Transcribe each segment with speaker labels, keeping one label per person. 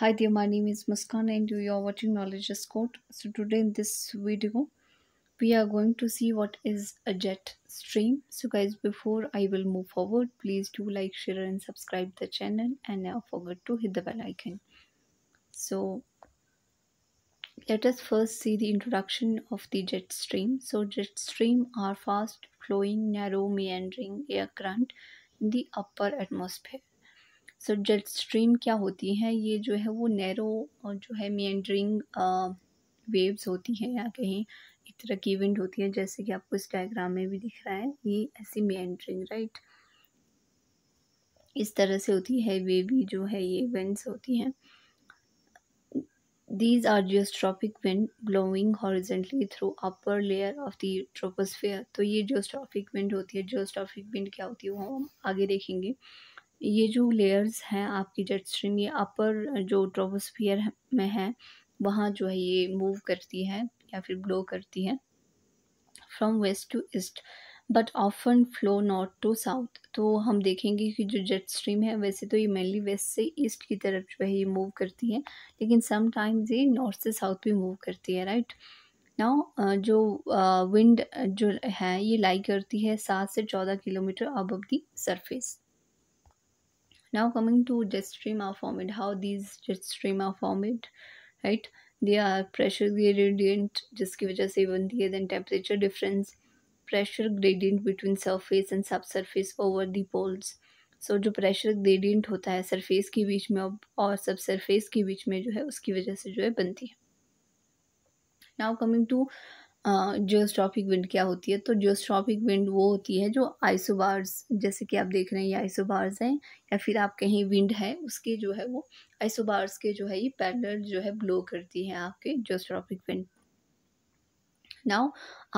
Speaker 1: Hi there, my name is Muskan and you are watching Knowledge as So today in this video, we are going to see what is a jet stream. So guys, before I will move forward, please do like, share and subscribe the channel and never forget to hit the bell icon. So let us first see the introduction of the jet stream. So jet stream are fast flowing, narrow, meandering air current in the upper atmosphere. So jet stream क्या होती हैं ये जो है वो narrow और जो है मेंड्रिंग वेव्स होती हैं या कहीं एक तरह की इवेंट होती है जैसे कि आपको इस डायग्राम में भी दिख रहा है ये ऐसी मेंड्रिंग राइट इस तरह से होती है वे भी जो है ये इवेंट्स होती हैं these are geostrophic wind flowing horizontally through upper layer of the troposphere तो ये geostrophic विंड होती है geostrophic विंड क्या होती है वो हम आगे देखेंगे ये जो लेयर्स हैं आपकी जेट स्ट्रीम ये अपर जो ट्रोवोस्फियर में है वहाँ जो है ये मूव करती है या फिर ग्लो करती है from west to east but often flow north to south तो हम देखेंगे कि जो जेट स्ट्रीम है वैसे तो ये मेनली वेस्ट से ईस्ट की तरफ जो है ये मूव करती है लेकिन समटाइम्स ये नॉर्थ से साउथ भी मूव करती है राइट ना नाउ जो विंड जो है ये लाई करती है सात से चौदह kilometre above the surface now coming to jet stream are formed how these jet stream are formed right they are pressure gradient jiski wajah se banti hai then temperature difference pressure gradient between surface and subsurface over the poles so so, जो pressure gradient होता है surface के बीच में और सब surface के बीच में जो है उसकी वजह से जो है बनती है now coming to geostrophic wind क्या होती है तो जियोस्ट्रॉफिक विंड वो होती है जो आइसोबार्स जैसे कि आप देख रहे हैं ये आइसोबार्स हैं या फिर आप कहीं विंड है उसके जो है वो आइसोबार्स के जो है ये पैडल जो है ब्लो करती है आपके जियोस्ट्रॉफिक विंड नाउ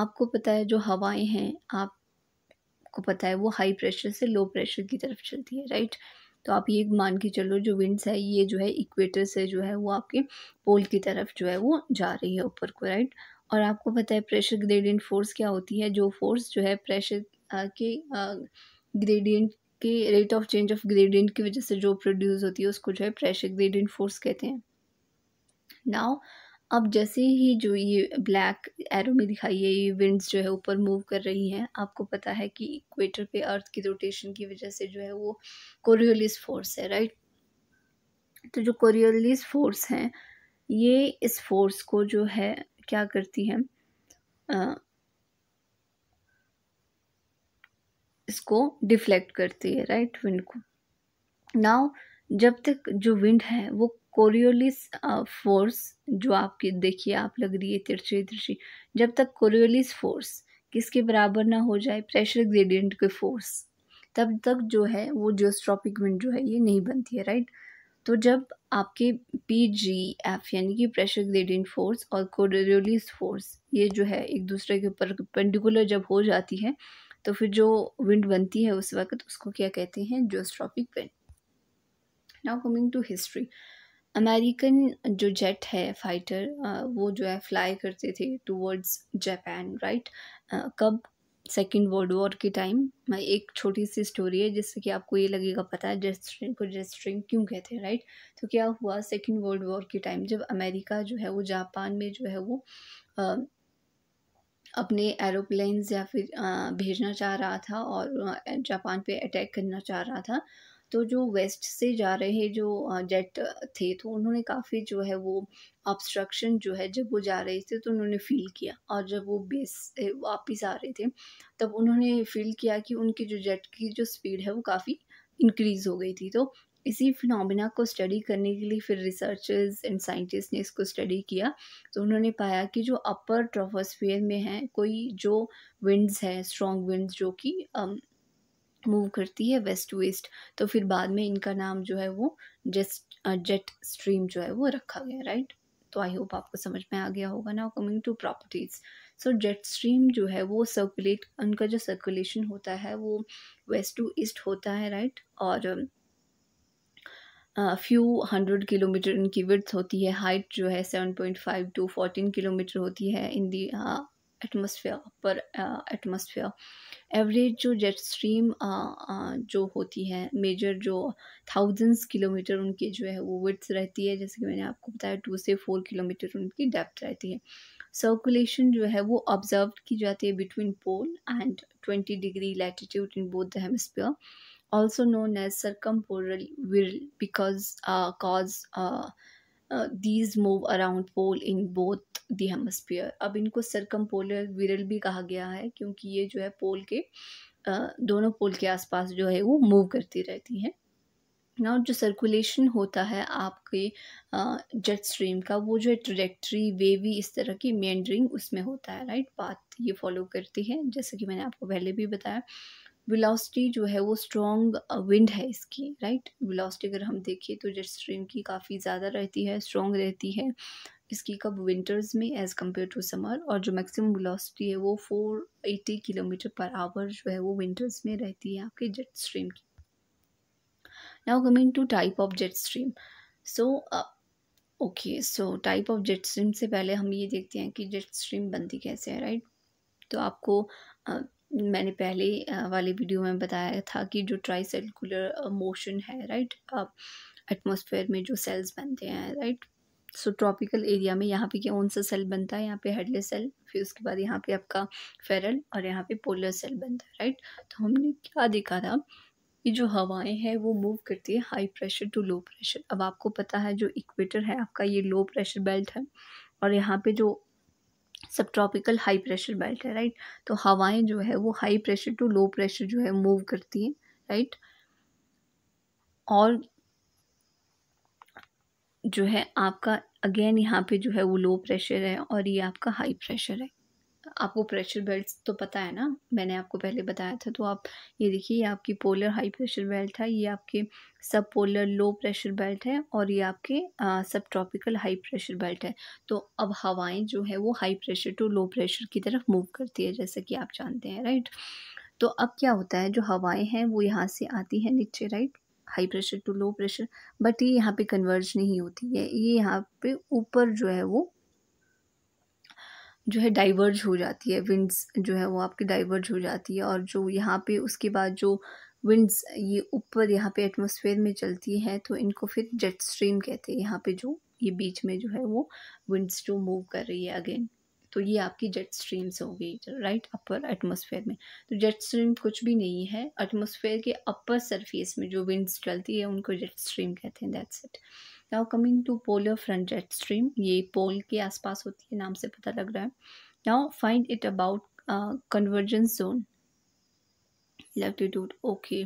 Speaker 1: आपको पता है जो हवाएं हैं आपको पता है वो हाई प्रेशर से लो प्रेशर की तरफ चलती है राइट तो आप ये मान के चलो जो विंड्स है ये जो है इक्वेटर से जो है वो आपके पोल की तरफ जो है वो जा रही है ऊपर को राइट और आपको पता है प्रेशर ग्रेडियंट फोर्स क्या होती है जो फोर्स जो है प्रेशर के ग्रेडियंट के rate of change of gradient की वजह से जो प्रोड्यूस होती है उसको जो है प्रेशर ग्रेडियंट फोर्स कहते हैं नाउ अब जैसे ही जो ये ब्लैक एरो में दिखाई है ये विंड्स जो है ऊपर मूव कर रही हैं आपको पता है कि इक्वेटर पे अर्थ की रोटेशन की वजह से जो है वो कोरियोलिस फोर्स है राइट तो जो कोरियोलिस फोर्स हैं ये इस फोर्स को जो है क्या करती है आ, इसको डिफ्लेक्ट करती है राइट विंड को नाउ जब तक जो विंड है वो कोरियोलिस फोर्स जो आपकी देखिए आप लग रही है तिरछी तिरछी जब तक कोरियोलिस फोर्स किसके बराबर ना हो जाए प्रेशर ग्रेडियंट के फोर्स तब तक जो है वो जियोस्ट्रॉपिक विंड जो है ये नहीं बनती है राइट तो जब आपके पी जी एफ यानी कि प्रेशर ग्रेडियंट फोर्स और कोरियोलिस फोर्स ये जो है एक दूसरे के ऊपर पेंडिकुलर जब हो जाती है तो फिर जो विंड बनती है उस वक्त उसको क्या कहते हैं geostrophic wind now coming to history American जो जेट है फाइटर वो जो है फ्लाई करते थे टूवर्ड्स जापान राइट कब सेकेंड वर्ल्ड वॉर के टाइम मैं एक छोटी सी स्टोरी है जिससे कि आपको ये लगेगा पता है जेस्ट्रिंग को जेस्ट्रिंग क्यों कहते हैं राइट तो क्या हुआ सेकेंड वर्ल्ड वॉर के टाइम जब अमेरिका जो है वो जापान में जो है वो आ, अपने एरोप्लेन्स या फिर भेजना चाह रहा था और जापान पे अटैक करना चाह रहा था तो जो वेस्ट से जा रहे जो जेट थे तो उन्होंने काफ़ी जो है वो ऑब्स्ट्रक्शन जो है जब वो जा रहे थे तो उन्होंने फील किया और जब वो बेस से वापस आ रहे थे तब उन्होंने फील किया कि उनकी जो जेट की जो स्पीड है वो काफ़ी इंक्रीज़ हो गई थी तो इसी फिनोमिना को स्टडी करने के लिए फिर रिसर्चर्स एंड साइंटिस्ट ने इसको स्टडी किया तो उन्होंने पाया कि जो अपर ट्रोफोस्फियर में है कोई जो विंड्स हैं स्ट्रॉन्ग विंड्स जो कि मूव करती है वेस्ट टू ईस्ट तो फिर बाद में इनका नाम जो है वो जेस्ट जेट स्ट्रीम जो है वो रखा गया राइट तो आई होप आपको समझ में आ गया होगा ना coming to properties so jet stream जो है वो सर्कुलेट उनका जो सर्कुलेशन होता है वो वेस्ट टू ईस्ट होता है राइट और फ्यू हंड्रेड किलोमीटर इनकी विर्थ होती है हाइट जो है seven point five to fourteen kilometre होती है इन दी हाँ, एटमोसफियर अपर एटमोसफियर एवरेज जो जेट स्ट्रीम uh, uh, जो होती है मेजर जो थाउजेंड्स किलोमीटर उनकी जो है वो विथ्स रहती है जैसे कि मैंने आपको बताया टू से फोर किलोमीटर उनकी डेप्थ रहती है सर्कुलेशन जो है वो ऑब्जर्व की जाती है between pole and twenty degree latitude in both the hemisphere also known as circumpolar whirl because cause these move around pole in both the hemisphere अब इनको सरकम पोलर विरल भी कहा गया है क्योंकि ये जो है पोल के दोनों पोल के आसपास जो है वो मूव करती रहती हैं ना जो सर्कुलेशन होता है आपके जेट स्ट्रीम का वो जो है ट्रेक्ट्री वेवी इस तरह की मेंड्रिंग उसमें होता है राइट बात ये फॉलो करती है जैसे कि मैंने आपको पहले भी बताया वेलोसिटी जो है वो स्ट्रॉन्ग विंड है इसकी राइट वेलोसिटी अगर हम देखें तो जेट स्ट्रीम की काफ़ी ज़्यादा रहती है स्ट्रॉन्ग रहती है इसकी कब विंटर्स में एज़ कम्पेयर टू समर और जो मैक्सिमम वेलोसिटी है वो four eighty kilometre per hour जो है वो विंटर्स में रहती है आपके जेट स्ट्रीम की now coming to type of jet stream so okay so type of jet stream से पहले हम ये देखते हैं कि जेट स्ट्रीम बनती कैसे है राइट right? तो आपको uh, मैंने पहले वाले वीडियो में बताया था कि जो ट्राई सेलकुलर मोशन है राइट एटमोसफेयर में जो सेल्स बनते हैं राइट सो ट्रॉपिकल एरिया में यहाँ पे कौन सा सेल बनता है यहाँ पे हेडलेस सेल फिर उसके बाद यहाँ पे आपका फेरल और यहाँ पे पोलर सेल बनता है राइट तो हमने क्या देखा था कि जो हवाएं हैं वो मूव करती है high pressure to low pressure अब आपको पता है जो इक्वेटर है आपका ये लो प्रेशर बेल्ट है और यहाँ पे जो subtropical high pressure belt है राइट तो हवाएं जो है वो high pressure to low pressure जो है मूव करती हैं राइट और जो है आपका अगेन यहाँ पे जो है वो लो प्रेशर है और ये आपका हाई प्रेशर है आपको प्रेशर बेल्ट तो पता है ना मैंने आपको पहले बताया था तो आप ये देखिए ये आपकी पोलर हाई प्रेशर बेल्ट है ये आपके सब पोलर लो प्रेशर बेल्ट है और ये आपके आ, सब ट्रॉपिकल हाई प्रेशर बेल्ट है तो अब हवाएं जो है वो high pressure to low pressure की तरफ मूव करती है जैसे कि आप जानते हैं राइट तो अब क्या होता है जो हवाएँ हैं वो यहाँ से आती हैं नीचे right high pressure to low pressure but ये यहाँ पे कन्वर्ज नहीं होती है ये यहाँ पे ऊपर जो है वो जो है डाइवर्ज हो जाती है विंड्स जो है वो आपकी डाइवर्ज हो जाती है और जो यहाँ पे उसके बाद जो विंड्स ये ऊपर यहाँ पे एटमॉस्फेयर में चलती हैं तो इनको फिर जेट स्ट्रीम कहते हैं यहाँ पे जो ये बीच में जो है वो विंड्स जो मूव कर रही है अगेन तो ये आपकी जेट स्ट्रीम्स हो गई राइट अपर एटमोसफेयर में तो जेट स्ट्रीम कुछ भी नहीं है एटमोसफेयर के अपर सरफेस में जो विंड्स चलती है उनको जेट स्ट्रीम कहते हैं that's it now coming to polar front jet stream ये पोल के आसपास होती है नाम से पता लग रहा है now find it about convergence zone latitude okay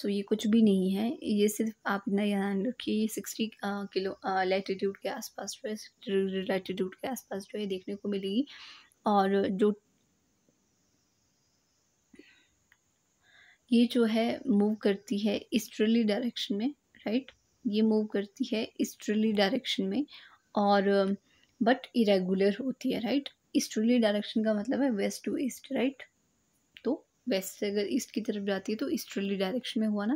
Speaker 1: so ये कुछ भी नहीं है ये सिर्फ आप इतना ध्यान रखिए ये सिक्सटी किलो लेटिट्यूड के आसपास जो है लेटिट्यूड के आसपास जो है देखने को मिलेगी और जो ये जो है मूव करती है ईस्टरली डायरेक्शन में राइट ये मूव करती है ईस्टर्ली डायरेक्शन में और बट इरेगुलर होती है राइट ईस्टर्ली डायरेक्शन का मतलब है वेस्ट टू ईस्ट राइट तो वेस्ट से अगर ईस्ट की तरफ जाती है तो ईस्टर्ली डायरेक्शन में हुआ ना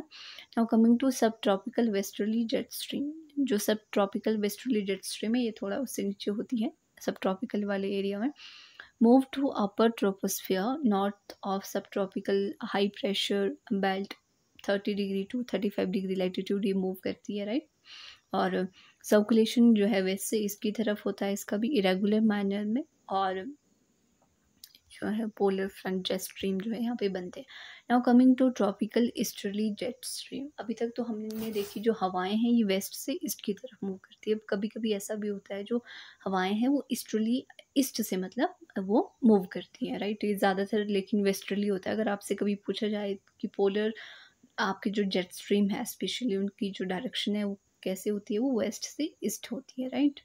Speaker 1: now coming to subtropical westerly jet stream जो subtropical westerly jet stream है ये थोड़ा उससे नीचे होती है सब ट्रॉपिकल वाले एरिया में move to upper troposphere north of subtropical high pressure belt thirty degree to thirty five degree latitude ये मूव करती है राइट और सर्कुलेशन जो है वेस्ट से इसकी तरफ होता है इसका भी इरेगुलर मैनर में और जो है पोलर फ्रंट जेट स्ट्रीम जो है यहाँ पे बनते हैं now coming to tropical easterly jet stream अभी तक तो हमने देखी जो हवाएं हैं ये वेस्ट से ईस्ट की तरफ मूव करती है कभी कभी ऐसा भी होता है जो हवाएं हैं वो ईस्टर्ली ईस्ट से मतलब वो मूव करती हैं राइट ये ज़्यादातर लेकिन वेस्टर्ली होता है अगर आपसे कभी पूछा जाए कि पोलर आपकी जो जेट स्ट्रीम है स्पेशली उनकी जो डायरेक्शन है वो कैसे होती है वो वेस्ट से ईस्ट होती है right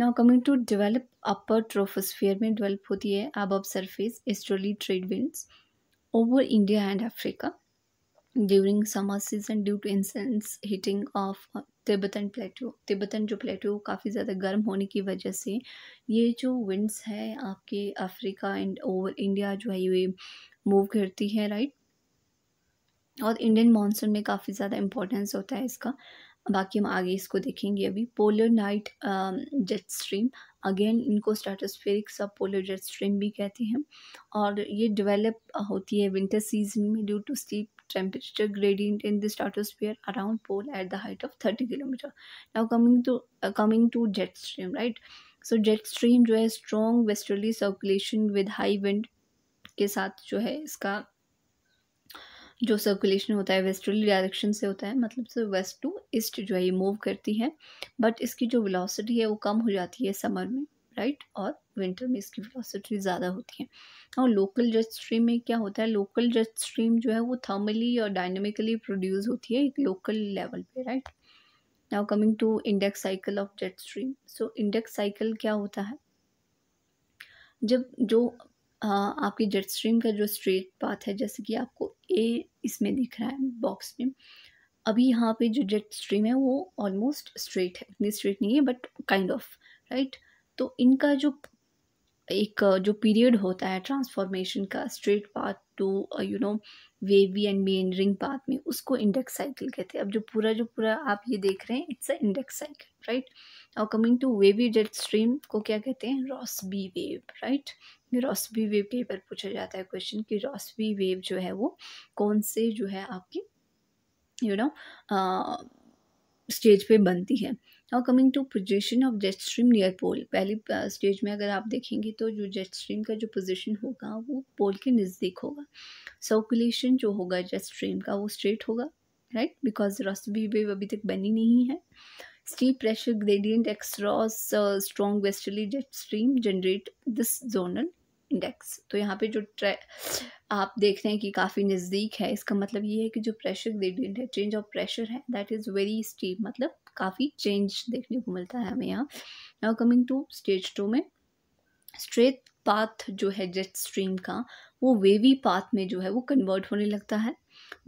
Speaker 1: now coming to develop upper troposphere में डेवलप होती है अब अब surface easterly trade winds over India and Africa during summer season due to intense heating of Tibetan plateau Tibetan जो प्लेटो काफ़ी ज़्यादा गर्म होने की वजह से ये जो विंड्स है आपके अफ्रीका एंड ओवर इंडिया जो है ये मूव करती है राइट और इंडियन मानसून में काफ़ी ज़्यादा इम्पोर्टेंस होता है इसका बाकी हम आगे इसको देखेंगे अभी polar night jet stream again इनको स्टाटोस्फेरिक सब पोलर जेट स्ट्रीम भी कहते हैं और ये डेवलप होती है विंटर सीजन में due to steep temperature gradient in the stratosphere around pole at the height of thirty kilometre now coming to coming to jet stream right so jet stream जो है strong westerly circulation with high wind के साथ जो है इसका जो circulation होता है वेस्टर्ली डायरेक्शन से होता है मतलब से वेस्ट टू ईस्ट जो है ये मूव करती है बट इसकी जो वेलोसिटी है वो कम हो जाती है समर में राइट और विंटर में इसकी वेलोसिटी ज़्यादा होती है और लोकल जेट स्ट्रीम में क्या होता है लोकल जेट स्ट्रीम जो है वो थर्मली और डायनेमिकली प्रोड्यूस होती है एक लोकल लेवल पे right now coming to index cycle of jet stream so index cycle क्या होता है जब जो आपकी जेट स्ट्रीम का जो स्ट्रेट पाथ है जैसे कि आपको ए इसमें दिख रहा है बॉक्स में अभी यहाँ पे जो जेट स्ट्रीम है वो ऑलमोस्ट स्ट्रेट है इतनी स्ट्रेट नहीं है बट काइंड ऑफ राइट तो इनका जो एक जो पीरियड होता है ट्रांसफॉर्मेशन का straight path to you know wavy and meandering path में उसको इंडेक्स साइकिल कहते हैं अब जो पूरा जो पूरा आप ये देख रहे हैं it's a index cycle right और coming to wavy jet stream को क्या कहते हैं Rossby wave right Rossby wave के पर पूछा जाता है क्वेश्चन कि रॉसबी वेव जो है वो कौन से जो है आपकी यू नो स्टेज पे बनती है और coming to position of jet stream near pole पहली स्टेज में अगर आप देखेंगे तो जो जेट स्ट्रीम का जो पोजिशन होगा वो पोल के नज़दीक होगा सर्कुलेशन जो होगा जेट स्ट्रीम का वो स्ट्रेट होगा राइट बिकॉज रस्बी वेव अभी तक बनी नहीं है Steep pressure gradient across uh, strong westerly jet stream generate this zonal index तो यहाँ पे जो ट्रे आप देख रहे हैं कि काफ़ी नज़दीक है इसका मतलब ये है कि जो प्रेशर ग्रेडियंट है चेंज ऑफ प्रेशर है दैट इज़ वेरी स्टीप मतलब काफ़ी चेंज देखने को मिलता है हमें यहाँ now coming to stage two में स्ट्रेट पाथ जो है जेट स्ट्रीम का वो वेवी पाथ में जो है वो कन्वर्ट होने लगता है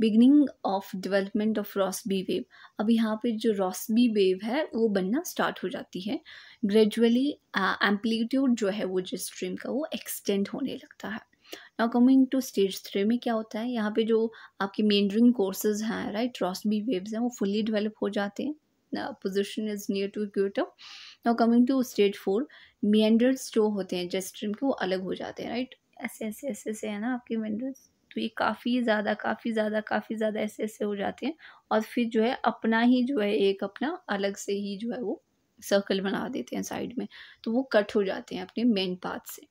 Speaker 1: beginning of development of Rossby wave अब यहाँ पे जो रॉसबी वेव है वो बनना स्टार्ट हो जाती है ग्रेजुअली एम्पलीट्यूड जो है वो जिस स्ट्रीम का वो एक्सटेंड होने लगता है now coming to stage three में क्या होता है यहाँ पे जो आपके मेनरिंग कोर्सेज हैं राइट रॉसबी वेव्स हैं वो फुल्ली डिवेलप हो जाते हैं position is near to equator now coming to stage four meanders जो होते हैं जेस्ट स्ट्रीम के वो अलग हो जाते हैं राइट ऐसे ऐसे ऐसे ऐसे है ना आपके मेंडर्स भी काफ़ी ज़्यादा काफ़ी ज़्यादा काफ़ी ज़्यादा ऐसे ऐसे हो जाते हैं और फिर जो है अपना ही जो है एक अपना अलग से ही जो है वो सर्कल बना देते हैं साइड में तो वो कट हो जाते हैं अपने मेन पाथ से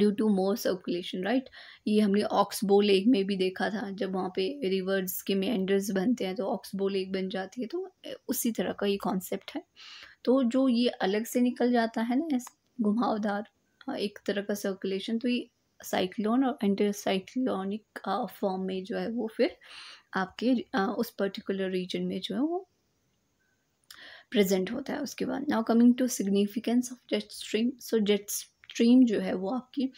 Speaker 1: due to more circulation right ये हमने ऑक्सबो लेक में भी देखा था जब वहाँ पे रिवर्स के मैंडर्स बनते हैं तो ऑक्सबो लेक बन जाती है तो उसी तरह का ये कॉन्सेप्ट है तो जो ये अलग से निकल जाता है ना ऐसे घुमावदार हाँ, एक तरह का सर्कुलेशन तो ये साइक्लोन और एंटीसाइक्लोनिक फॉर्म uh, में जो है वो फिर आपके uh, उस पर्टिकुलर रीजन में जो है वो प्रेजेंट होता है उसके बाद now coming to significance of jet stream so jet stream जो है वो आपकी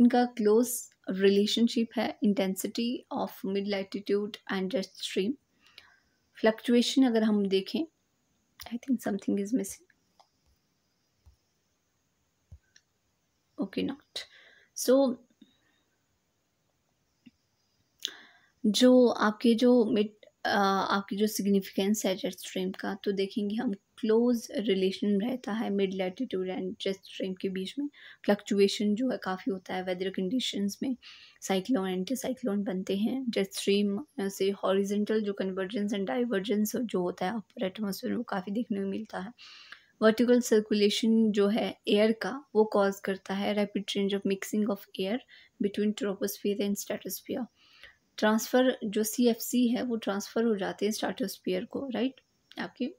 Speaker 1: इनका क्लोज रिलेशनशिप है intensity of mid latitude and jet stream fluctuation अगर हम देखें I think something is missing okay not so जो आपके जो मिड आपकी जो सिग्निफिकेंस है जेट स्ट्रीम का तो देखेंगे हम क्लोज रिलेशन रहता है mid latitude and jet stream के बीच में फ्लक्चुएशन जो है काफ़ी होता है वेदर कंडीशंस में साइक्लोन एंटी साइक्लोन बनते हैं जेट स्ट्रीम से हॉरिजेंटल जो कन्वर्जेंस एंड डाइवर्जेंस जो होता है अपर एटमोसफेयर वो काफ़ी देखने में मिलता है वर्टिकल सर्कुलेशन जो है एयर का वो कॉज करता है rapid change of mixing of air between troposphere and stratosphere transfer जो सी एफ सी है वो ट्रांसफ़र हो जाते हैं स्टार्टोस्पियर को राइट आपके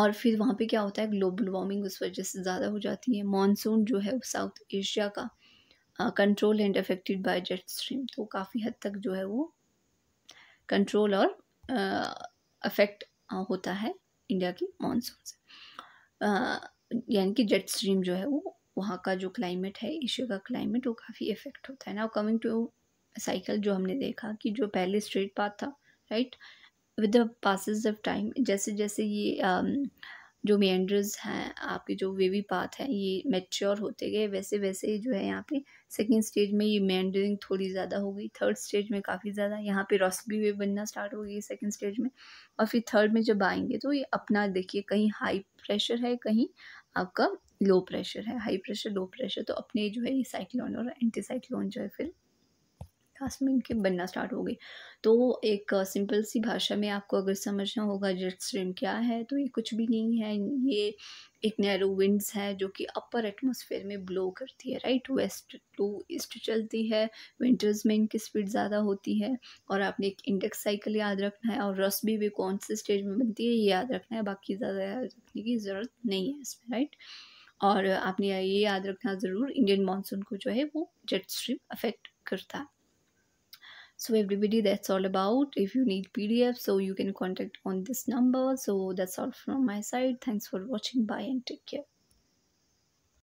Speaker 1: और फिर वहाँ पे क्या होता है ग्लोबल वार्मिंग उस वजह से ज़्यादा हो जाती है मानसून जो है साउथ एशिया का control and affected by jet stream तो काफ़ी हद तक जो है वो कंट्रोल और अफेक्ट uh, होता है इंडिया की मानसून से uh, यानी कि जेट स्ट्रीम जो है वो वहाँ का जो क्लाइमेट है एशिया का क्लाइमेट वो काफ़ी इफेक्ट होता है ना कमिंग टू साइकिल जो हमने देखा कि जो पहले स्ट्रेट पाथ था right with the passage of time जैसे जैसे ये um, जो मेंड्रस हैं आपके जो वेवी पाथ हैं ये मेच्योर होते गए वैसे वैसे जो है यहाँ पे सेकेंड स्टेज में ये मैंडरिंग थोड़ी ज़्यादा हो गई थर्ड स्टेज में काफ़ी ज़्यादा यहाँ पे रॉसबी वेव बनना स्टार्ट हो गई सेकेंड स्टेज में और फिर थर्ड में जब आएंगे तो ये अपना देखिए कहीं हाई प्रेशर है कहीं आपका लो प्रेशर है हाई प्रेशर लो प्रेशर तो अपने जो है ये साइक्लोन और एंटी साइक्लोन जो है फिर लास्ट में इनके बनना स्टार्ट हो गई तो एक सिंपल सी भाषा में आपको अगर समझना होगा जेट स्ट्रीम क्या है तो ये कुछ भी नहीं है ये एक नैरो विंड्स है जो कि अपर एटमोसफेयर में ब्लो करती है राइट वेस्ट टू ईस्ट चलती है विंटर्स में इनकी स्पीड ज़्यादा होती है और आपने एक इंडेक्स साइकिल याद रखना है और रस भी वे कौन से स्टेज में बनती है ये याद रखना है बाकी ज़्यादा याद रखने की ज़रूरत नहीं है इसमें राइट और आपने ये याद रखना ज़रूर इंडियन मानसून को जो है वो जेट स्ट्रीम अफेक्ट करता है so everybody that's all about if you need pdf so you can contact on this number so that's all from my side thanks for watching bye and take care